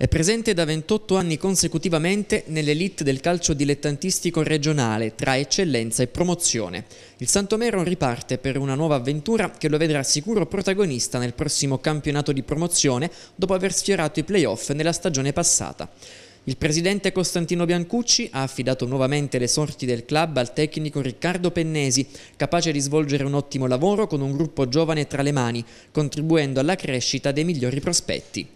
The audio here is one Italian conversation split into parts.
È presente da 28 anni consecutivamente nell'elite del calcio dilettantistico regionale tra eccellenza e promozione. Il Santomero riparte per una nuova avventura che lo vedrà sicuro protagonista nel prossimo campionato di promozione dopo aver sfiorato i playoff nella stagione passata. Il presidente Costantino Biancucci ha affidato nuovamente le sorti del club al tecnico Riccardo Pennesi, capace di svolgere un ottimo lavoro con un gruppo giovane tra le mani, contribuendo alla crescita dei migliori prospetti.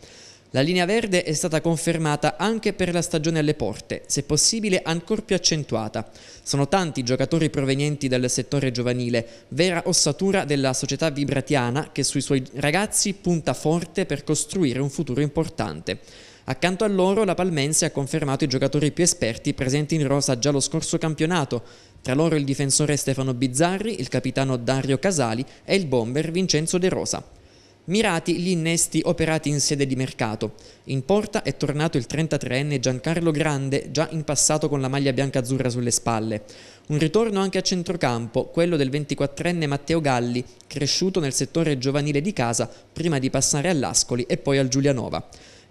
La linea verde è stata confermata anche per la stagione alle porte, se possibile ancor più accentuata. Sono tanti i giocatori provenienti dal settore giovanile, vera ossatura della società vibratiana che sui suoi ragazzi punta forte per costruire un futuro importante. Accanto a loro la Palmense ha confermato i giocatori più esperti presenti in rosa già lo scorso campionato, tra loro il difensore Stefano Bizzarri, il capitano Dario Casali e il bomber Vincenzo De Rosa. Mirati gli innesti operati in sede di mercato. In porta è tornato il 33enne Giancarlo Grande, già in passato con la maglia bianca-azzurra sulle spalle. Un ritorno anche a centrocampo, quello del 24enne Matteo Galli, cresciuto nel settore giovanile di casa prima di passare all'Ascoli e poi al Giulianova.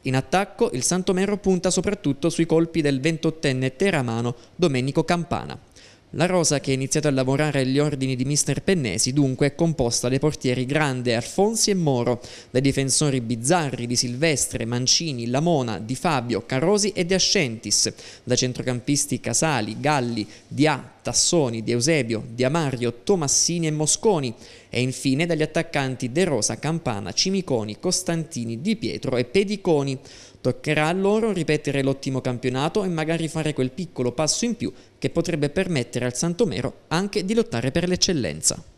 In attacco il Santomero punta soprattutto sui colpi del 28enne teramano Domenico Campana. La rosa che ha iniziato a lavorare agli ordini di mister Pennesi dunque è composta dai portieri Grande, Alfonsi e Moro, dai difensori Bizzarri, Di Silvestre, Mancini, Lamona, Di Fabio, Carosi e De Ascentis, da centrocampisti Casali, Galli, Dià, Tassoni, Di Eusebio, Di Amario, Tomassini e Mosconi e infine dagli attaccanti De Rosa, Campana, Cimiconi, Costantini, Di Pietro e Pediconi. Toccherà a loro ripetere l'ottimo campionato e magari fare quel piccolo passo in più che potrebbe permettere al Santomero anche di lottare per l'eccellenza.